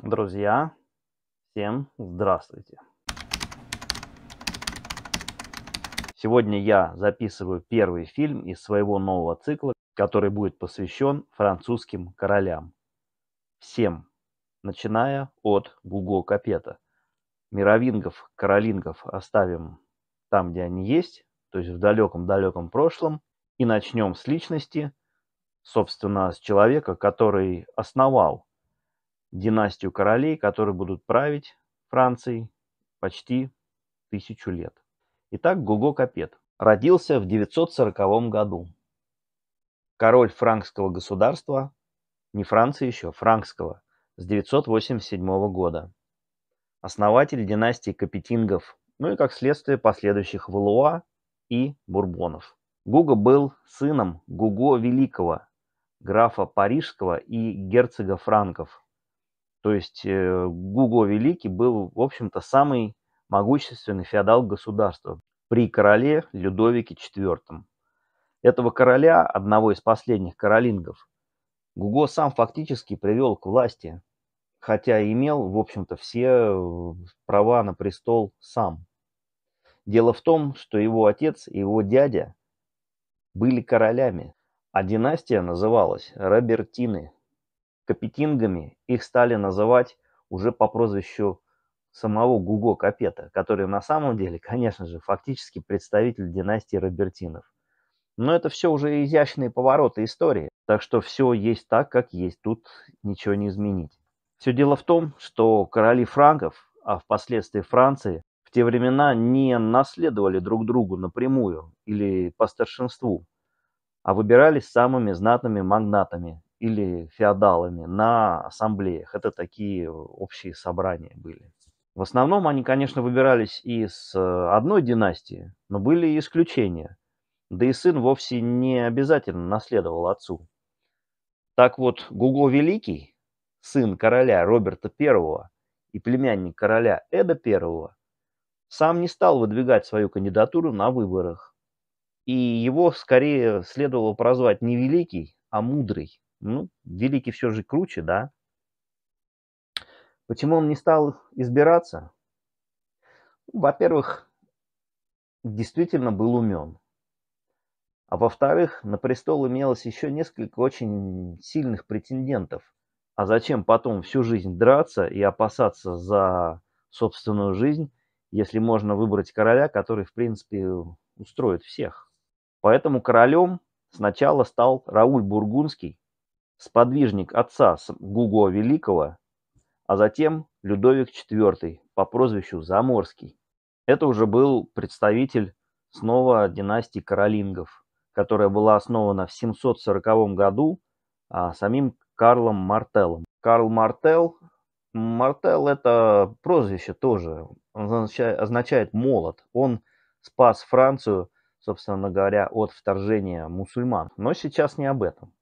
Друзья, всем здравствуйте! Сегодня я записываю первый фильм из своего нового цикла, который будет посвящен французским королям. Всем, начиная от Гуго Капета. Мировингов, королингов оставим там, где они есть, то есть в далеком-далеком прошлом, и начнем с личности, собственно, с человека, который основал династию королей, которые будут править Францией почти тысячу лет. Итак, Гуго Капет родился в 940 году. Король франкского государства, не Франции еще, франкского, с 987 года. Основатель династии Капетингов, ну и как следствие последующих Валуа и Бурбонов. Гуго был сыном Гуго Великого, графа Парижского и герцога Франков – то есть э, Гуго Великий был, в общем-то, самый могущественный феодал государства при короле Людовике IV. Этого короля, одного из последних королингов, Гуго сам фактически привел к власти, хотя имел, в общем-то, все э, права на престол сам. Дело в том, что его отец и его дядя были королями, а династия называлась Робертины – Капетингами их стали называть уже по прозвищу самого Гуго Капета, который на самом деле, конечно же, фактически представитель династии Робертинов. Но это все уже изящные повороты истории, так что все есть так, как есть, тут ничего не изменить. Все дело в том, что короли франков, а впоследствии Франции, в те времена не наследовали друг другу напрямую или по старшинству, а выбирались самыми знатными магнатами или феодалами на ассамблеях. Это такие общие собрания были. В основном они, конечно, выбирались из э, одной династии, но были и исключения. Да и сын вовсе не обязательно наследовал отцу. Так вот, Гуго Великий, сын короля Роберта I и племянник короля Эда I, сам не стал выдвигать свою кандидатуру на выборах. И его скорее следовало прозвать не Великий, а Мудрый. Ну, великий все же круче, да? Почему он не стал избираться? Ну, во-первых, действительно был умен. А во-вторых, на престол имелось еще несколько очень сильных претендентов. А зачем потом всю жизнь драться и опасаться за собственную жизнь, если можно выбрать короля, который, в принципе, устроит всех? Поэтому королем сначала стал Рауль Бургунский сподвижник отца Гуго Великого, а затем Людовик IV по прозвищу Заморский. Это уже был представитель снова династии Каролингов, которая была основана в 740 году а, самим Карлом Мартеллом. Карл Мартел, Мартел это прозвище тоже, означает, означает молот. Он спас Францию, собственно говоря, от вторжения мусульман. Но сейчас не об этом.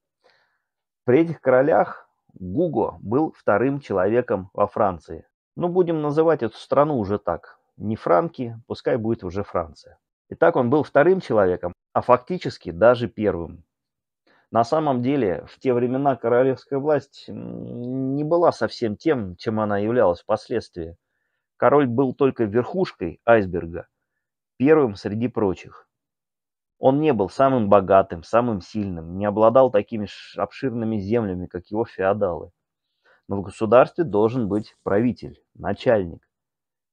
При этих королях Гуго был вторым человеком во Франции. Ну, будем называть эту страну уже так. Не Франки, пускай будет уже Франция. Итак, он был вторым человеком, а фактически даже первым. На самом деле, в те времена королевская власть не была совсем тем, чем она являлась впоследствии. Король был только верхушкой айсберга, первым среди прочих. Он не был самым богатым, самым сильным, не обладал такими обширными землями, как его феодалы. Но в государстве должен быть правитель, начальник,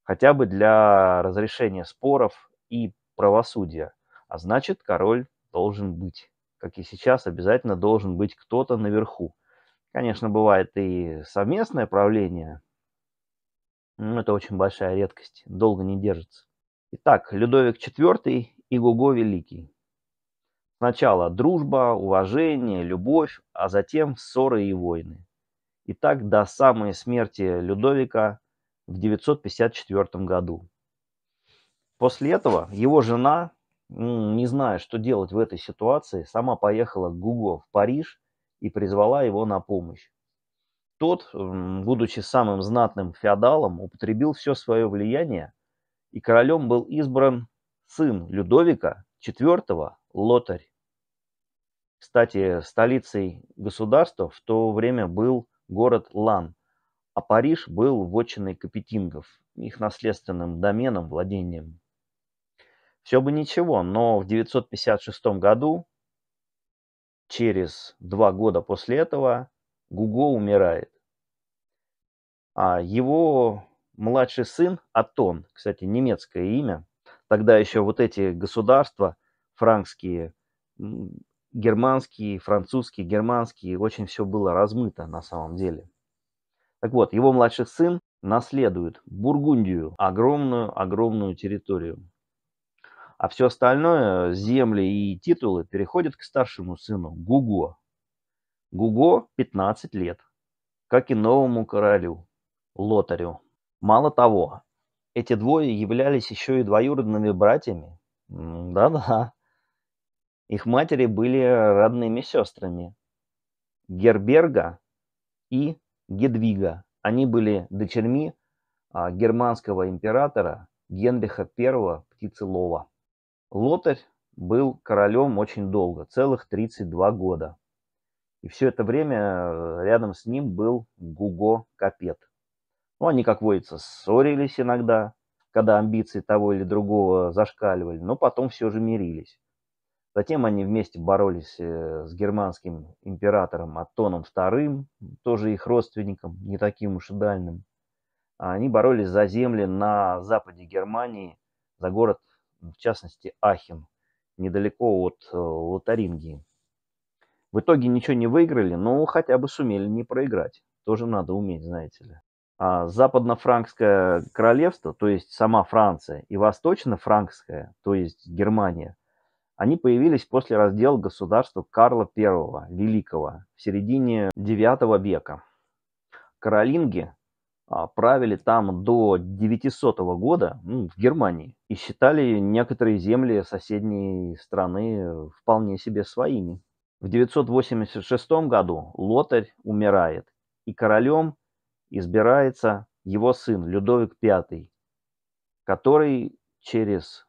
хотя бы для разрешения споров и правосудия. А значит, король должен быть. Как и сейчас, обязательно должен быть кто-то наверху. Конечно, бывает и совместное правление, но это очень большая редкость, долго не держится. Итак, Людовик IV и Гуго Великий. Сначала дружба, уважение, любовь, а затем ссоры и войны. И так до самой смерти Людовика в 954 году. После этого его жена, ну, не зная, что делать в этой ситуации, сама поехала к Гуго в Париж и призвала его на помощь. Тот, будучи самым знатным феодалом, употребил все свое влияние, и королем был избран сын Людовика IV Лотарь. Кстати, столицей государства в то время был город Лан, а Париж был вотчиной капетингов, их наследственным доменом, владением. Все бы ничего, но в 956 году, через два года после этого, Гуго умирает. А его младший сын Атон, кстати, немецкое имя, тогда еще вот эти государства франкские германский, французский, германский, очень все было размыто на самом деле. Так вот, его младший сын наследует Бургундию, огромную-огромную территорию. А все остальное, земли и титулы, переходят к старшему сыну Гуго. Гуго 15 лет, как и новому королю Лотарю. Мало того, эти двое являлись еще и двоюродными братьями. Да-да, их матери были родными сестрами Герберга и Гедвига. Они были дочерьми а, германского императора Генриха I Птицелова. Лотарь был королем очень долго, целых 32 года. И все это время э, рядом с ним был Гуго Капет. Ну, они, как водится, ссорились иногда, когда амбиции того или другого зашкаливали, но потом все же мирились. Затем они вместе боролись э, с германским императором Аттоном II, тоже их родственником, не таким уж и дальним. А они боролись за земли на западе Германии, за город, в частности, Ахен, недалеко от э, Лотарингии. В итоге ничего не выиграли, но хотя бы сумели не проиграть. Тоже надо уметь, знаете ли. А западно-франкское королевство, то есть сама Франция, и восточно-франкское, то есть Германия, они появились после раздела государства Карла I Великого в середине IX века. Каролинги а, правили там до 900 года ну, в Германии и считали некоторые земли соседней страны вполне себе своими. В 986 году Лотарь умирает, и королем избирается его сын Людовик V, который через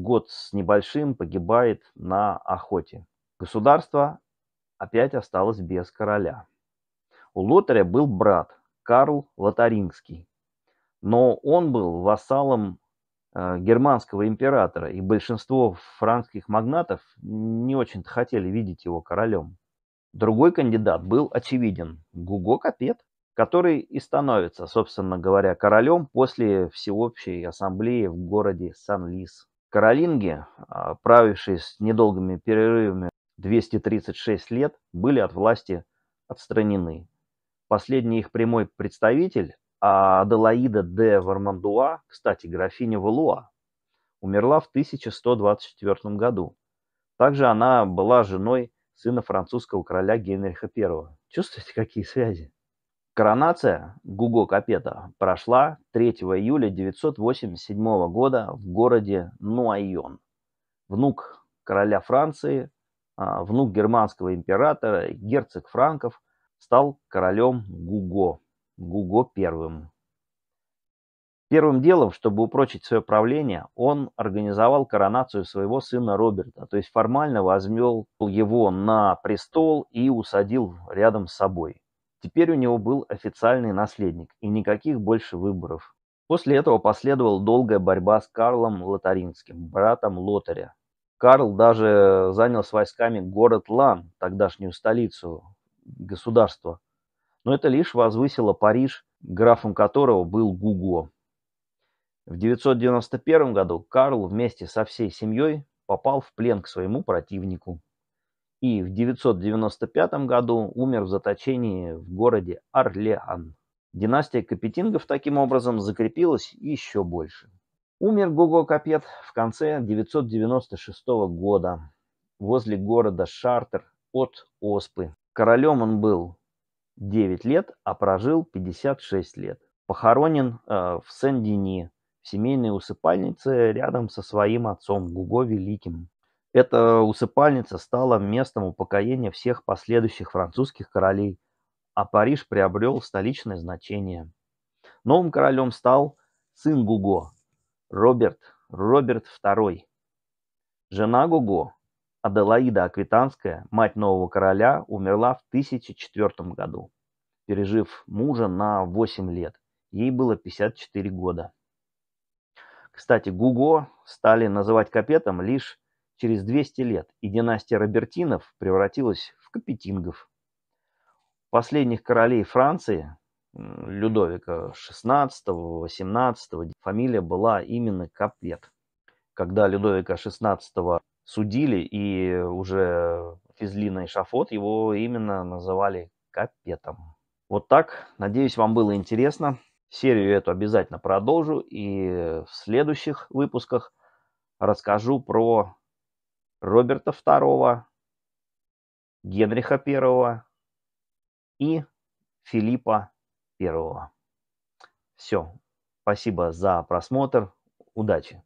год с небольшим погибает на охоте. Государство опять осталось без короля. У Лотаря был брат Карл Лотарингский, но он был вассалом э, германского императора, и большинство французских магнатов не очень-то хотели видеть его королем. Другой кандидат был очевиден – Гуго Капет, который и становится, собственно говоря, королем после всеобщей ассамблеи в городе Сан-Лис – Каролинги, а, правившие с недолгими перерывами 236 лет, были от власти отстранены. Последний их прямой представитель, а, Аделаида де Вармандуа, кстати, графиня Валуа, умерла в 1124 году. Также она была женой сына французского короля Генриха I. Чувствуете, какие связи? Коронация Гуго Капета прошла 3 июля 987 года в городе Нуайон. Внук короля Франции, а, внук германского императора, герцог Франков, стал королем Гуго, Гуго первым. Первым делом, чтобы упрочить свое правление, он организовал коронацию своего сына Роберта, то есть формально возьмел его на престол и усадил рядом с собой – Теперь у него был официальный наследник, и никаких больше выборов. После этого последовала долгая борьба с Карлом Лотаринским, братом Лотаря. Карл даже занял с войсками город Лан, тогдашнюю столицу государства. Но это лишь возвысило Париж, графом которого был Гуго. В 991 году Карл вместе со всей семьей попал в плен к своему противнику и в 995 году умер в заточении в городе Орлеан. Династия Капетингов таким образом закрепилась еще больше. Умер Гуго Капет в конце 996 года возле города Шартер от Оспы. Королем он был 9 лет, а прожил 56 лет. Похоронен э, в Сен-Дени, в семейной усыпальнице рядом со своим отцом Гуго Великим. Эта усыпальница стала местом упокоения всех последующих французских королей, а Париж приобрел столичное значение. Новым королем стал сын Гуго, Роберт, Роберт II. Жена Гуго, Аделаида Аквитанская, мать нового короля, умерла в 1004 году, пережив мужа на 8 лет. Ей было 54 года. Кстати, Гуго стали называть капетом лишь через 200 лет, и династия Робертинов превратилась в Капетингов. Последних королей Франции, Людовика XVI, XVIII, фамилия была именно Капет. Когда Людовика XVI судили и уже везли на эшафот, его именно называли Капетом. Вот так. Надеюсь, вам было интересно. Серию эту обязательно продолжу и в следующих выпусках расскажу про Роберта II, Генриха I и Филиппа I. Все. Спасибо за просмотр. Удачи!